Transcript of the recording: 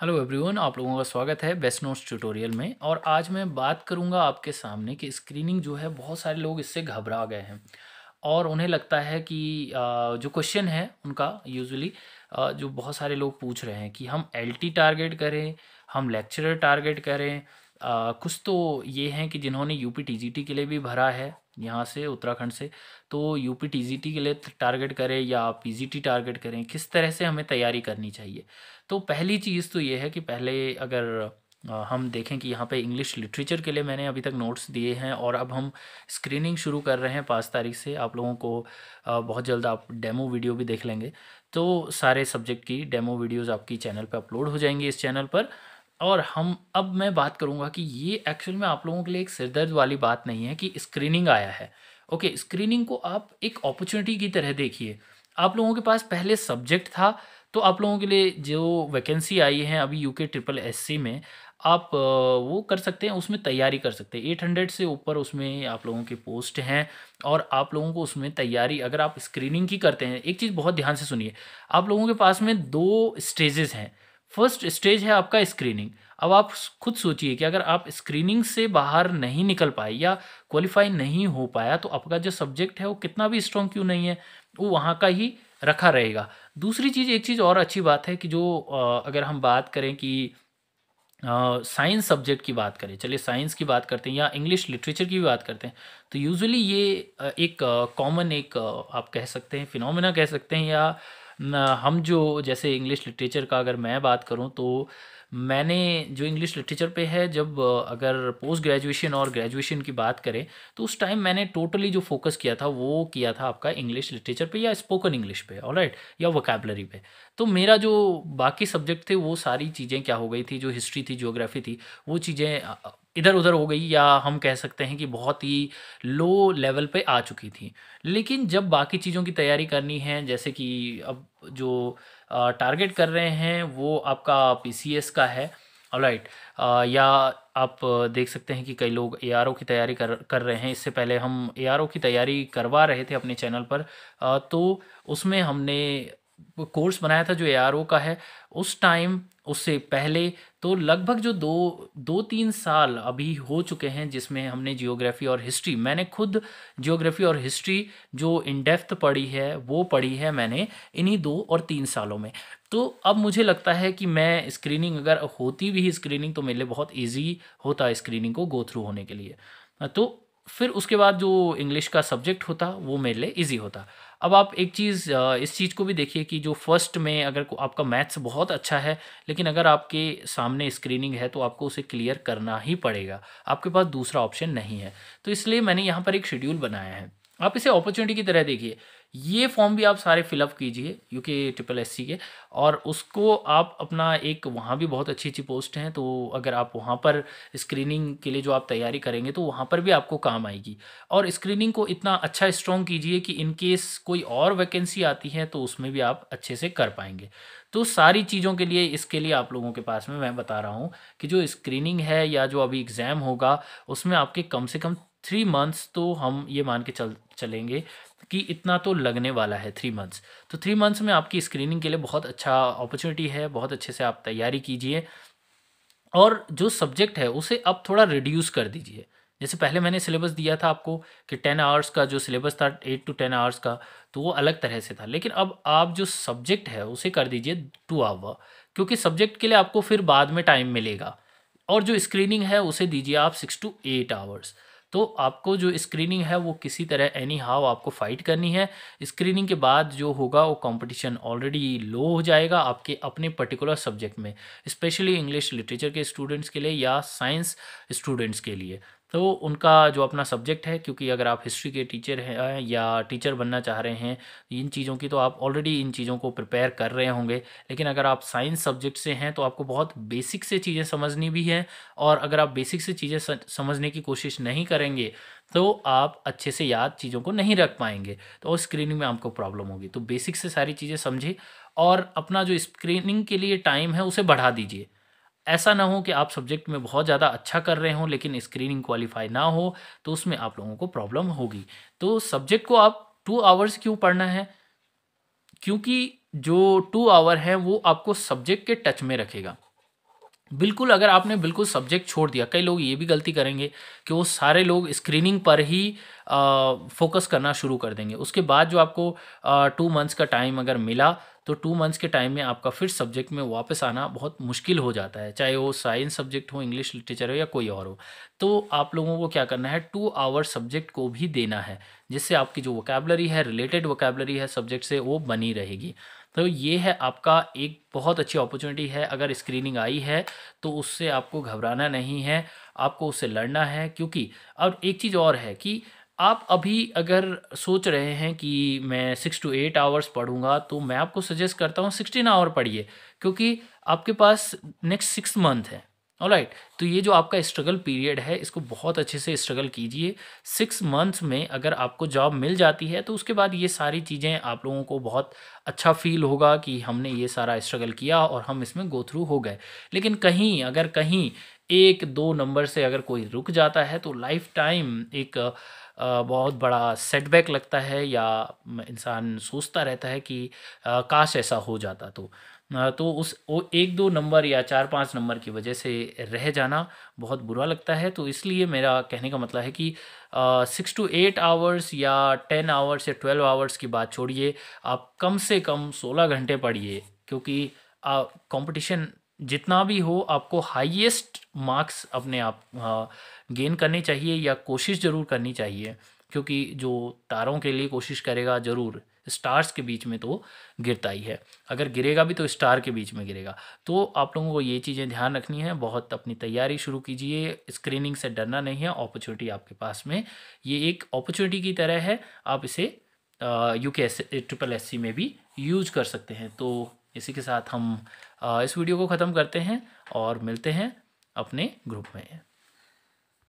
Hello everyone आप लोगों का स्वागत है बेस्ट नोट्स ट्यूटोरियल में और आज मैं बात करूंगा आपके सामने कि स्क्रीनिंग जो है बहुत सारे लोग इससे घबरा गए हैं और उन्हें लगता है कि जो क्वेश्चन है उनका यूजुअली जो बहुत सारे लोग पूछ रहे हैं कि हम एलटी टारगेट करें हम लेक्चरर टारगेट करें कुछ तो ये हैं कि जिन्होंने यूपी टीजीटी के लिए भी भरा है यहाँ से उत्तराखंड से तो यूपी टीजीटी के लिए टारगेट करें या पीजीटी टारगेट करें किस तरह से हमें तैयारी करनी चाहिए तो पहली चीज़ तो ये है कि पहले अगर हम देखें कि यहाँ पे इंग्लिश लिटरेचर के लिए मैंने अभी तक नोट्स दिए हैं और अब हम स्क्रीनिंग शुरू कर रहे हैं पाँच तारीख से आप लोगों को बहुत जल्द आप डेमो वीडियो भी देख लेंगे तो सारे सब्जेक्ट की डेमो वीडियोस आपकी चैनल पे अपलोड हो जाएंगी इस चैनल पर और हम अब मैं बात करूँगा कि ये एक्चुअल में आप लोगों के लिए एक सिरदर्द वाली बात नहीं है कि स्क्रीनिंग आया है ओके स्क्रीनिंग को आप एक अपॉर्चुनिटी की तरह देखिए आप लोगों के पास पहले सब्जेक्ट था तो आप लोगों के लिए जो वैकेंसी आई है अभी यूके ट्रिपल एससी में आप वो कर सकते हैं उसमें तैयारी कर सकते हैं एट हंड्रेड से ऊपर उसमें आप लोगों की पोस्ट हैं और आप लोगों को उसमें तैयारी अगर आप स्क्रीनिंग की करते हैं एक चीज़ बहुत ध्यान से सुनिए आप लोगों के पास में दो स्टेजेस हैं फर्स्ट स्टेज है आपका स्क्रीनिंग अब आप खुद सोचिए कि अगर आप स्क्रीनिंग से बाहर नहीं निकल पाए या क्वालिफाई नहीं हो पाया तो आपका जो सब्जेक्ट है वो कितना भी स्ट्रॉन्ग क्यों नहीं है वो वहाँ का ही रखा रहेगा दूसरी चीज़ एक चीज़ और अच्छी बात है कि जो अगर हम बात करें कि साइंस सब्जेक्ट की बात करें चलिए साइंस की बात करते हैं या इंग्लिश लिटरेचर की भी बात करते हैं तो यूजुअली ये एक कॉमन एक आप कह सकते हैं फिनोमेना कह सकते हैं या हम जो जैसे इंग्लिश लिटरेचर का अगर मैं बात करूं तो मैंने जो इंग्लिश लिटरेचर पे है जब अगर पोस्ट ग्रेजुएशन और ग्रेजुएशन की बात करें तो उस टाइम मैंने टोटली जो फोकस किया था वो किया था आपका इंग्लिश लिटरेचर पे या स्पोकन इंग्लिश पे ऑल राइट या वोकेबलरी पे तो मेरा जो बाकी सब्जेक्ट थे वो सारी चीज़ें क्या हो गई थी जो हिस्ट्री थी जोग्राफ़ी थी वो चीज़ें इधर उधर हो गई या हम कह सकते हैं कि बहुत ही लो लेवल पे आ चुकी थी लेकिन जब बाकी चीज़ों की तैयारी करनी है जैसे कि अब जो टारगेट कर रहे हैं वो आपका पी का है राइट या आप देख सकते हैं कि कई लोग ए की तैयारी कर कर रहे हैं इससे पहले हम ए की तैयारी करवा रहे थे अपने चैनल पर तो उसमें हमने कोर्स बनाया था जो ए का है उस टाइम उससे पहले तो लगभग जो दो दो तीन साल अभी हो चुके हैं जिसमें हमने जियोग्राफी और हिस्ट्री मैंने खुद जियोग्राफी और हिस्ट्री जो इन डेप्थ पढ़ी है वो पढ़ी है मैंने इन्हीं दो और तीन सालों में तो अब मुझे लगता है कि मैं स्क्रीनिंग अगर होती भी स्क्रीनिंग तो मेरे लिए बहुत ईजी होता स्क्रीनिंग को गो थ्रू होने के लिए तो फिर उसके बाद जो इंग्लिश का सब्जेक्ट होता वो मेरे लिए ईजी होता अब आप एक चीज़ इस चीज़ को भी देखिए कि जो फर्स्ट में अगर आपका मैथ्स बहुत अच्छा है लेकिन अगर आपके सामने स्क्रीनिंग है तो आपको उसे क्लियर करना ही पड़ेगा आपके पास दूसरा ऑप्शन नहीं है तो इसलिए मैंने यहाँ पर एक शेड्यूल बनाया है आप इसे अपॉर्चुनिटी की तरह देखिए ये फॉर्म भी आप सारे फिलअप कीजिए यू के ट्रिपल एस के और उसको आप अपना एक वहाँ भी बहुत अच्छी अच्छी पोस्ट हैं तो अगर आप वहाँ पर स्क्रीनिंग के लिए जो आप तैयारी करेंगे तो वहाँ पर भी आपको काम आएगी और स्क्रीनिंग को इतना अच्छा स्ट्रॉन्ग कीजिए कि इन केस कोई और वैकेंसी आती है तो उसमें भी आप अच्छे से कर पाएंगे तो सारी चीज़ों के लिए इसके लिए आप लोगों के पास में मैं बता रहा हूँ कि जो स्क्रीनिंग है या जो अभी एग्ज़ाम होगा उसमें आपके कम से कम थ्री मंथ्स तो हम ये मान के चल चलेंगे कि इतना तो लगने वाला है थ्री मंथ्स तो थ्री मंथ्स में आपकी स्क्रीनिंग के लिए बहुत अच्छा अपॉर्चुनिटी है बहुत अच्छे से आप तैयारी कीजिए और जो सब्जेक्ट है उसे आप थोड़ा रिड्यूस कर दीजिए जैसे पहले मैंने सिलेबस दिया था आपको कि टेन आवर्स का जो सिलेबस था एट टू टेन आवर्स का तो वो अलग तरह से था लेकिन अब आप जो सब्जेक्ट है उसे कर दीजिए टू आवर क्योंकि सब्जेक्ट के लिए आपको फिर बाद में टाइम मिलेगा और जो स्क्रीनिंग है उसे दीजिए आप सिक्स टू एट आवर्स तो आपको जो स्क्रीनिंग है वो किसी तरह एनी हाउ आपको फ़ाइट करनी है स्क्रीनिंग के बाद जो होगा वो कंपटीशन ऑलरेडी लो हो जाएगा आपके अपने पर्टिकुलर सब्जेक्ट में स्पेशली इंग्लिश लिटरेचर के स्टूडेंट्स के लिए या साइंस स्टूडेंट्स के लिए तो उनका जो अपना सब्जेक्ट है क्योंकि अगर आप हिस्ट्री के टीचर हैं या टीचर बनना चाह रहे हैं इन चीज़ों की तो आप ऑलरेडी इन चीज़ों को प्रिपेयर कर रहे होंगे लेकिन अगर आप साइंस सब्जेक्ट से हैं तो आपको बहुत बेसिक से चीज़ें समझनी भी हैं और अगर आप बेसिक से चीज़ें समझने की कोशिश नहीं करेंगे तो आप अच्छे से याद चीज़ों को नहीं रख पाएंगे तो स्क्रीनिंग में आपको प्रॉब्लम होगी तो बेसिक से सारी चीज़ें समझिए और अपना जो स्क्रीनिंग के लिए टाइम है उसे बढ़ा दीजिए ऐसा ना हो कि आप सब्जेक्ट में बहुत ज़्यादा अच्छा कर रहे हों लेकिन स्क्रीनिंग क्वालिफाई ना हो तो उसमें आप लोगों को प्रॉब्लम होगी तो सब्जेक्ट को आप टू आवर्स क्यों पढ़ना है क्योंकि जो टू आवर है वो आपको सब्जेक्ट के टच में रखेगा बिल्कुल अगर आपने बिल्कुल सब्जेक्ट छोड़ दिया कई लोग ये भी गलती करेंगे कि वो सारे लोग स्क्रीनिंग पर ही फोकस करना शुरू कर देंगे उसके बाद जो आपको टू मंथ्स का टाइम अगर मिला तो टू मंथ्स के टाइम में आपका फिर सब्जेक्ट में वापस आना बहुत मुश्किल हो जाता है चाहे वो साइंस सब्जेक्ट हो इंग्लिश लिटरेचर हो या कोई और हो तो आप लोगों को क्या करना है टू आवर सब्जेक्ट को भी देना है जिससे आपकी जो वोकेबलरी है रिलेटेड वोकेबलरी है सब्जेक्ट से वो बनी रहेगी तो ये है आपका एक बहुत अच्छी अपॉर्चुनिटी है अगर स्क्रीनिंग आई है तो उससे आपको घबराना नहीं है आपको उससे लड़ना है क्योंकि अब एक चीज़ और है कि आप अभी अगर सोच रहे हैं कि मैं सिक्स टू एट आवर्स पढ़ूंगा तो मैं आपको सजेस्ट करता हूँ सिक्सटीन आवर पढ़िए क्योंकि आपके पास नेक्स्ट सिक्स मंथ है राइट right. तो ये जो आपका स्ट्रगल पीरियड है इसको बहुत अच्छे से स्ट्रगल कीजिए सिक्स मंथ्स में अगर आपको जॉब मिल जाती है तो उसके बाद ये सारी चीज़ें आप लोगों को बहुत अच्छा फील होगा कि हमने ये सारा स्ट्रगल किया और हम इसमें गो थ्रू हो गए लेकिन कहीं अगर कहीं एक दो नंबर से अगर कोई रुक जाता है तो लाइफ टाइम एक बहुत बड़ा सेटबैक लगता है या इंसान सोचता रहता है कि काश ऐसा हो जाता तो तो उस वो एक दो नंबर या चार पाँच नंबर की वजह से रह जाना बहुत बुरा लगता है तो इसलिए मेरा कहने का मतलब है कि सिक्स टू एट आवर्स या टेन आवर्स या ट्वेल्व आवर्स की बात छोड़िए आप कम से कम सोलह घंटे पढ़िए क्योंकि कंपटीशन जितना भी हो आपको हाईएस्ट मार्क्स अपने आप गेन करने चाहिए या कोशिश ज़रूर करनी चाहिए क्योंकि जो तारों के लिए कोशिश करेगा ज़रूर स्टार्स के बीच में तो गिरता ही है अगर गिरेगा भी तो स्टार के बीच में गिरेगा तो आप लोगों को ये चीज़ें ध्यान रखनी है बहुत अपनी तैयारी शुरू कीजिए स्क्रीनिंग से डरना नहीं है अपॉर्चुनिटी आपके पास में ये एक अपॉर्चुनिटी की तरह है आप इसे यू के एस ट्रिपल एस सी में भी यूज कर सकते हैं तो इसी के साथ हम इस वीडियो को ख़त्म करते हैं और मिलते हैं अपने ग्रुप में